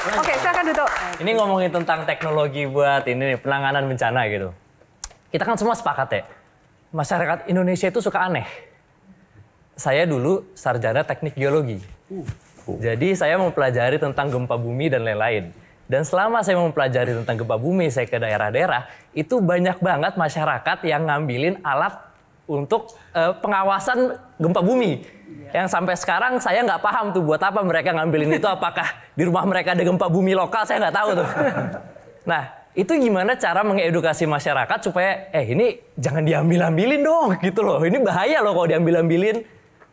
Oke, okay, silakan duduk. Ini ngomongin tentang teknologi buat ini nih, penanganan bencana gitu. Kita kan semua sepakat ya, masyarakat Indonesia itu suka aneh. Saya dulu sarjana teknik geologi. Jadi saya mempelajari tentang gempa bumi dan lain-lain. Dan selama saya mempelajari tentang gempa bumi, saya ke daerah-daerah, itu banyak banget masyarakat yang ngambilin alat untuk uh, pengawasan gempa bumi. Iya. Yang sampai sekarang saya nggak paham tuh buat apa mereka ngambilin itu. Apakah di rumah mereka ada gempa bumi lokal? Saya nggak tahu tuh. Nah, itu gimana cara mengedukasi masyarakat supaya eh ini jangan diambil-ambilin dong gitu loh. Ini bahaya loh kalau diambil-ambilin.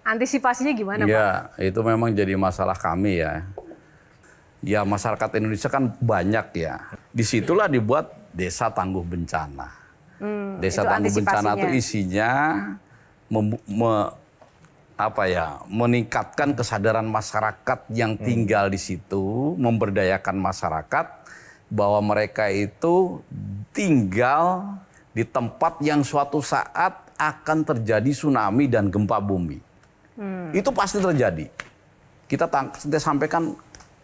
Antisipasinya gimana iya, Pak? Iya, itu memang jadi masalah kami ya. Ya masyarakat Indonesia kan banyak ya. Disitulah dibuat desa tangguh bencana Hmm, Desa tangguh bencana itu isinya mem, me, apa ya meningkatkan kesadaran masyarakat yang hmm. tinggal di situ, memberdayakan masyarakat bahwa mereka itu tinggal di tempat yang suatu saat akan terjadi tsunami dan gempa bumi. Hmm. Itu pasti terjadi. Kita, kita sampaikan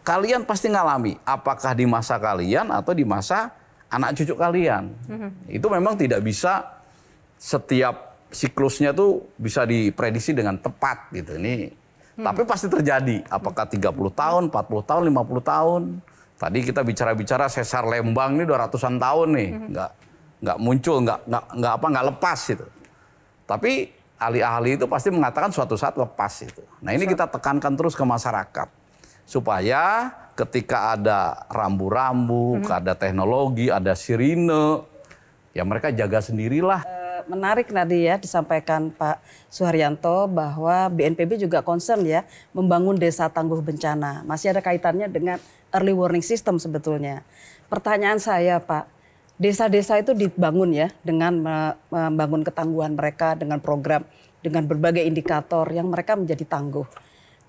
kalian pasti ngalami apakah di masa kalian atau di masa anak cucu kalian. Mm-hmm. Itu memang tidak bisa setiap siklusnya tuh bisa diprediksi dengan tepat gitu. Ini hmm. tapi pasti terjadi. Apakah 30 tahun, 40 tahun, 50 tahun? Tadi kita bicara-bicara sesar Lembang ini 200-an tahun nih, hmm. nggak nggak muncul, nggak nggak nggak apa nggak lepas gitu. Tapi ahli-ahli itu pasti mengatakan suatu saat lepas itu. Nah ini kita tekankan terus ke masyarakat supaya ketika ada rambu-rambu, hmm. ada teknologi, ada sirine, ya mereka jaga sendirilah. Eh, menarik tadi ya disampaikan Pak Suharyanto bahwa BNPB juga concern ya membangun desa tangguh bencana. Masih ada kaitannya dengan early warning system sebetulnya. Pertanyaan saya Pak, desa-desa itu dibangun ya dengan membangun ketangguhan mereka dengan program, dengan berbagai indikator yang mereka menjadi tangguh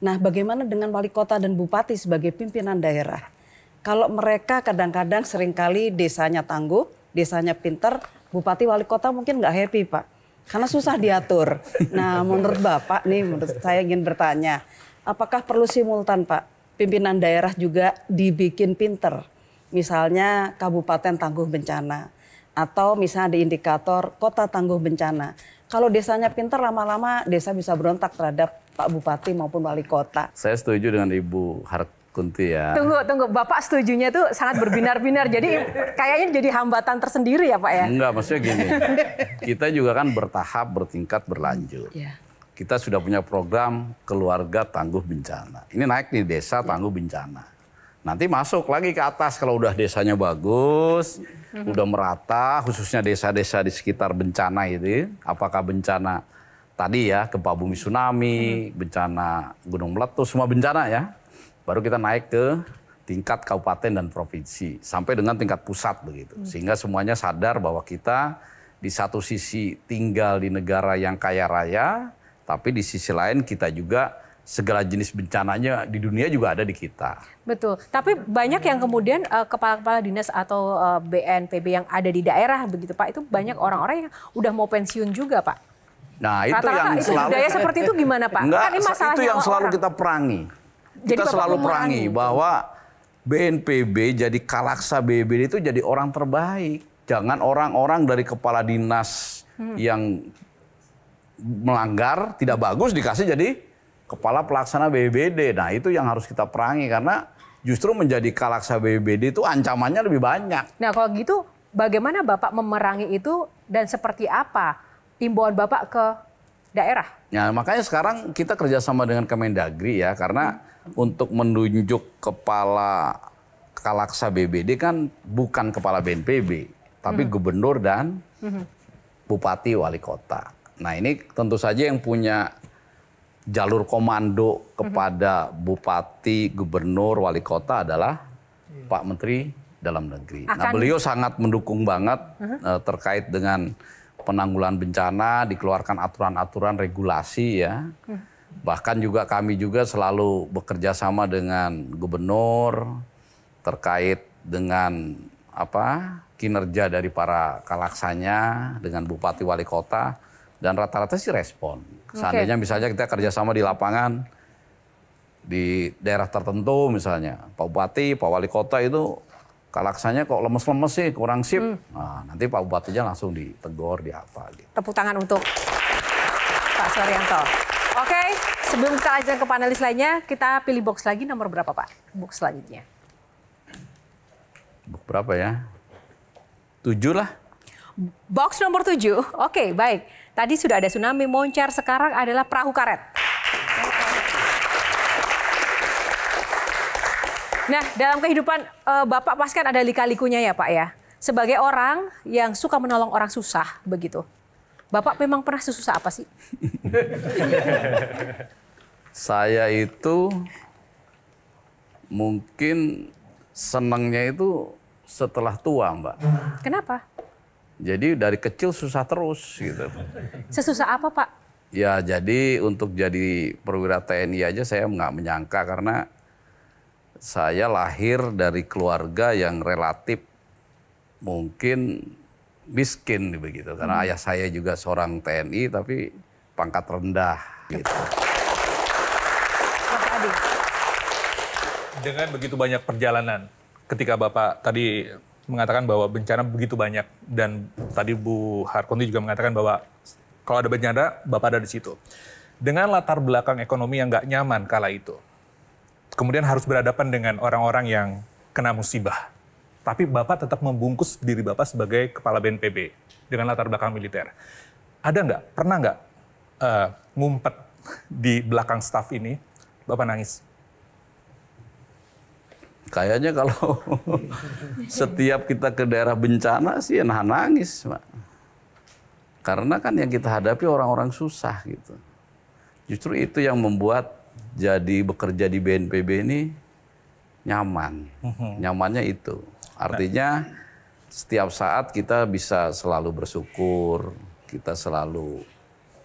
Nah, bagaimana dengan wali kota dan bupati sebagai pimpinan daerah? Kalau mereka kadang-kadang seringkali desanya tangguh, desanya pinter, bupati wali kota mungkin nggak happy, Pak. Karena susah diatur. Nah, menurut Bapak nih, menurut saya ingin bertanya, apakah perlu simultan, Pak? Pimpinan daerah juga dibikin pinter. Misalnya kabupaten tangguh bencana atau misalnya di indikator kota tangguh bencana. Kalau desanya pinter lama-lama desa bisa berontak terhadap Pak Bupati maupun Wali Kota. Saya setuju dengan Ibu Hart Kunti ya. Tunggu, tunggu. Bapak setujunya itu sangat berbinar-binar. jadi iya. kayaknya jadi hambatan tersendiri ya Pak ya? Enggak, maksudnya gini. kita juga kan bertahap, bertingkat, berlanjut. Ya. Kita sudah punya program keluarga tangguh bencana. Ini naik di desa tangguh bencana. Nanti masuk lagi ke atas kalau udah desanya bagus, mhm. udah merata, khususnya desa-desa di sekitar bencana itu. Apakah bencana tadi ya gempa bumi tsunami, hmm. bencana gunung meletus, semua bencana ya. Baru kita naik ke tingkat kabupaten dan provinsi sampai dengan tingkat pusat begitu. Hmm. Sehingga semuanya sadar bahwa kita di satu sisi tinggal di negara yang kaya raya, tapi di sisi lain kita juga segala jenis bencananya di dunia juga ada di kita. Betul. Tapi banyak yang kemudian eh, kepala-kepala uh, dinas atau uh, eh, BNPB yang ada di daerah begitu Pak, itu banyak hmm. orang-orang yang udah mau pensiun juga Pak. Nah itu Rata-rata yang itu selalu budaya seperti itu gimana Pak? Enggak, kan ini itu yang selalu orang. kita perangi. Jadi kita Bapak selalu perangi itu. bahwa BNPB jadi kalaksa BBD itu jadi orang terbaik. Jangan orang-orang dari kepala dinas hmm. yang melanggar tidak bagus dikasih jadi kepala pelaksana BBD. Nah itu yang harus kita perangi karena justru menjadi kalaksa BBD itu ancamannya lebih banyak. Nah kalau gitu bagaimana Bapak memerangi itu dan seperti apa? imbauan Bapak ke daerah? Ya, makanya sekarang kita kerjasama dengan Kemendagri ya, karena hmm. untuk menunjuk kepala Kalaksa BBD kan bukan kepala BNPB, tapi hmm. gubernur dan hmm. bupati wali kota. Nah ini tentu saja yang punya jalur komando hmm. kepada bupati, gubernur, wali kota adalah iya. Pak Menteri Dalam Negeri. Nah, Akan... Nah beliau sangat mendukung banget uh, terkait dengan penanggulan bencana, dikeluarkan aturan-aturan regulasi ya. Bahkan juga kami juga selalu bekerja sama dengan gubernur terkait dengan apa kinerja dari para kalaksanya dengan bupati wali kota dan rata-rata sih respon. Seandainya misalnya kita kerjasama di lapangan di daerah tertentu misalnya Pak Bupati, Pak Wali Kota itu Kalaksanya kok lemes-lemes sih, kurang sip. Hmm. Nah, nanti Pak Bupatinya langsung ditegor, di apa gitu. Tepuk tangan untuk Pak Suryanto. Oke, okay, sebelum kita lanjut ke panelis lainnya, kita pilih box lagi nomor berapa Pak? Box selanjutnya. Box berapa ya? Tujuh lah. Box nomor tujuh, oke okay, baik. Tadi sudah ada tsunami, moncar, sekarang adalah perahu karet. Nah, dalam kehidupan uh, Bapak pas kan ada lika-likunya ya Pak ya. Sebagai orang yang suka menolong orang susah begitu. Bapak memang pernah susah apa sih? Saya itu mungkin senangnya itu setelah tua Mbak. Kenapa? Jadi dari kecil susah terus gitu. Sesusah apa Pak? Ya jadi untuk jadi perwira TNI aja saya nggak menyangka karena saya lahir dari keluarga yang relatif mungkin miskin begitu karena hmm. ayah saya juga seorang TNI tapi pangkat rendah gitu. Dengan begitu banyak perjalanan ketika Bapak tadi mengatakan bahwa bencana begitu banyak dan tadi Bu Harkonti juga mengatakan bahwa kalau ada bencana Bapak ada di situ. Dengan latar belakang ekonomi yang nggak nyaman kala itu, kemudian harus berhadapan dengan orang-orang yang kena musibah. Tapi Bapak tetap membungkus diri Bapak sebagai Kepala BNPB dengan latar belakang militer. Ada nggak, pernah nggak uh, ngumpet di belakang staf ini, Bapak nangis? Kayaknya kalau setiap kita ke daerah bencana sih enak nangis, Pak. Karena kan yang kita hadapi orang-orang susah gitu. Justru itu yang membuat jadi bekerja di BNPB ini nyaman. Mm-hmm. Nyamannya itu. Artinya setiap saat kita bisa selalu bersyukur, kita selalu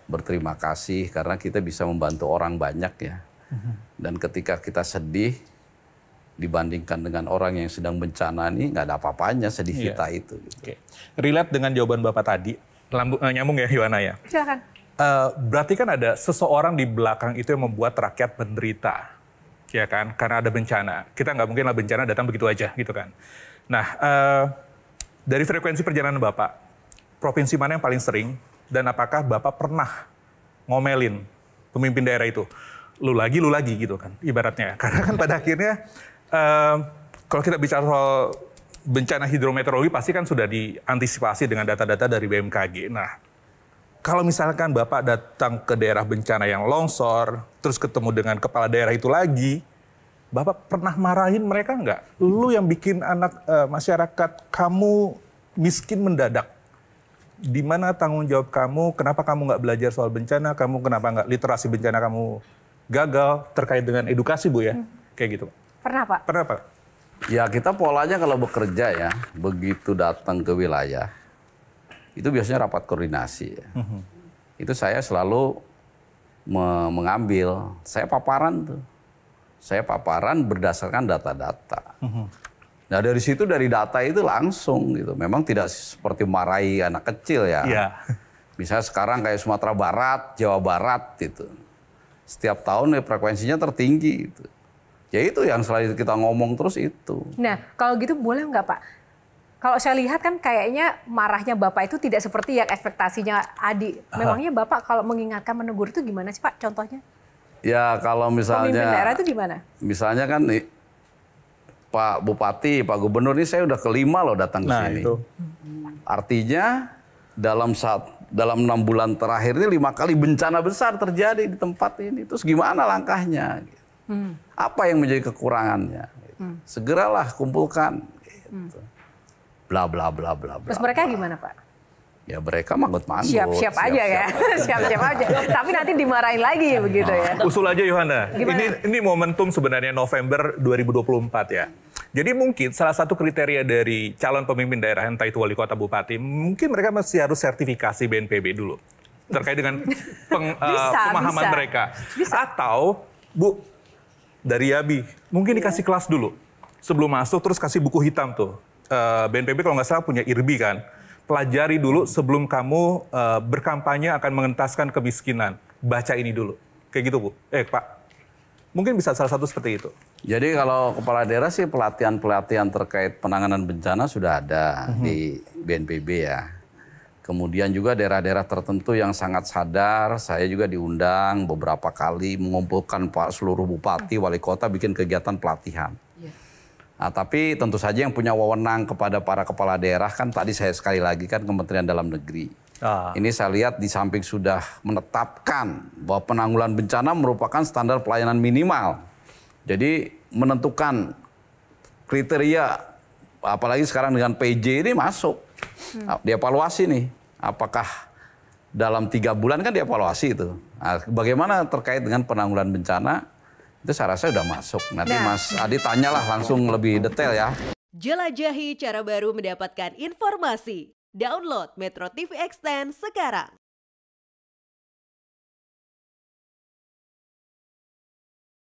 berterima kasih karena kita bisa membantu orang banyak ya. Mm-hmm. Dan ketika kita sedih dibandingkan dengan orang yang sedang bencana ini nggak ada apa-apanya sedih yeah. kita itu. Gitu. Okay. Relate dengan jawaban Bapak tadi, Lambu, eh, nyambung ya Yohana ya? Silakan uh, berarti kan ada seseorang di belakang itu yang membuat rakyat menderita, ya kan? Karena ada bencana. Kita nggak mungkinlah bencana datang begitu aja, gitu kan? Nah, uh, dari frekuensi perjalanan Bapak, provinsi mana yang paling sering dan apakah Bapak pernah ngomelin pemimpin daerah itu? Lu lagi, lu lagi gitu kan, ibaratnya. Karena kan pada akhirnya uh, kalau kita bicara soal bencana hidrometeorologi pasti kan sudah diantisipasi dengan data-data dari BMKG. Nah, kalau misalkan Bapak datang ke daerah bencana yang longsor, terus ketemu dengan kepala daerah itu lagi, Bapak pernah marahin mereka nggak? Lu yang bikin anak e, masyarakat kamu miskin mendadak. Di mana tanggung jawab kamu? Kenapa kamu nggak belajar soal bencana? Kamu kenapa nggak literasi bencana kamu gagal terkait dengan edukasi bu ya? Hmm. Kayak gitu. Pernah pak? Pernah pak. Ya kita polanya kalau bekerja ya, begitu datang ke wilayah, itu biasanya rapat koordinasi. Ya. Mm-hmm. Itu saya selalu me- mengambil, saya paparan tuh. Saya paparan berdasarkan data-data. Mhm. Nah dari situ dari data itu langsung gitu. Memang tidak seperti marahi anak kecil ya. Yeah. Misalnya sekarang kayak Sumatera Barat, Jawa Barat gitu. Setiap tahun ya frekuensinya tertinggi gitu. Ya itu yang selalu kita ngomong terus itu. Nah kalau gitu boleh nggak Pak? Kalau saya lihat kan kayaknya marahnya Bapak itu tidak seperti yang ekspektasinya Adi. Memangnya Bapak kalau mengingatkan menegur itu gimana sih Pak contohnya? Ya kalau misalnya Pemimpin daerah itu gimana? Misalnya kan nih, Pak Bupati, Pak Gubernur ini saya udah kelima loh datang ke nah, sini. Itu. Artinya dalam saat dalam enam bulan terakhir ini lima kali bencana besar terjadi di tempat ini. Terus gimana langkahnya? Hmm. Apa yang menjadi kekurangannya? Hmm. Segeralah kumpulkan. Gitu. Hmm bla bla bla bla bla. Terus mereka gimana Pak? Ya mereka manggut-manggut. Siap-siap aja ya. Siap-siap aja. Tapi nanti dimarahin lagi ya begitu ya. Nah, usul aja Yohana. Ini ini momentum sebenarnya November 2024 ya. Jadi mungkin salah satu kriteria dari calon pemimpin daerah entah itu wali kota bupati, mungkin mereka masih harus sertifikasi BNPB dulu terkait dengan peng, eh, bisa, uh, pemahaman bisa. mereka. Bisa. Atau Bu dari Yabi, mungkin dikasih iya. kelas dulu sebelum masuk terus kasih buku hitam tuh BNPB eh, kalau nggak salah punya IRBI kan. Pelajari dulu sebelum kamu eh, berkampanye akan mengentaskan kemiskinan. Baca ini dulu. Kayak gitu Bu. Eh Pak. Mungkin bisa salah satu seperti itu. Jadi kalau kepala daerah sih pelatihan-pelatihan terkait penanganan bencana sudah ada mm -hmm. di BNPB ya. Kemudian juga daerah-daerah tertentu yang sangat sadar, saya juga diundang beberapa kali mengumpulkan pak seluruh bupati, wali kota bikin kegiatan pelatihan. Yeah. Nah, tapi tentu saja yang punya wewenang kepada para kepala daerah kan tadi saya sekali lagi kan Kementerian Dalam Negeri. Ah. Ini saya lihat di samping sudah menetapkan bahwa penanggulan bencana merupakan standar pelayanan minimal. Jadi menentukan kriteria apalagi sekarang dengan PJ ini masuk. Hmm. Nah, dievaluasi nih apakah dalam tiga bulan kan dievaluasi itu. Nah, bagaimana terkait dengan penanggulan bencana itu saya rasa sudah masuk. Nanti nah. Mas Adi tanyalah langsung lebih detail ya. Jelajahi cara baru mendapatkan informasi. Download Metro TV Extend sekarang.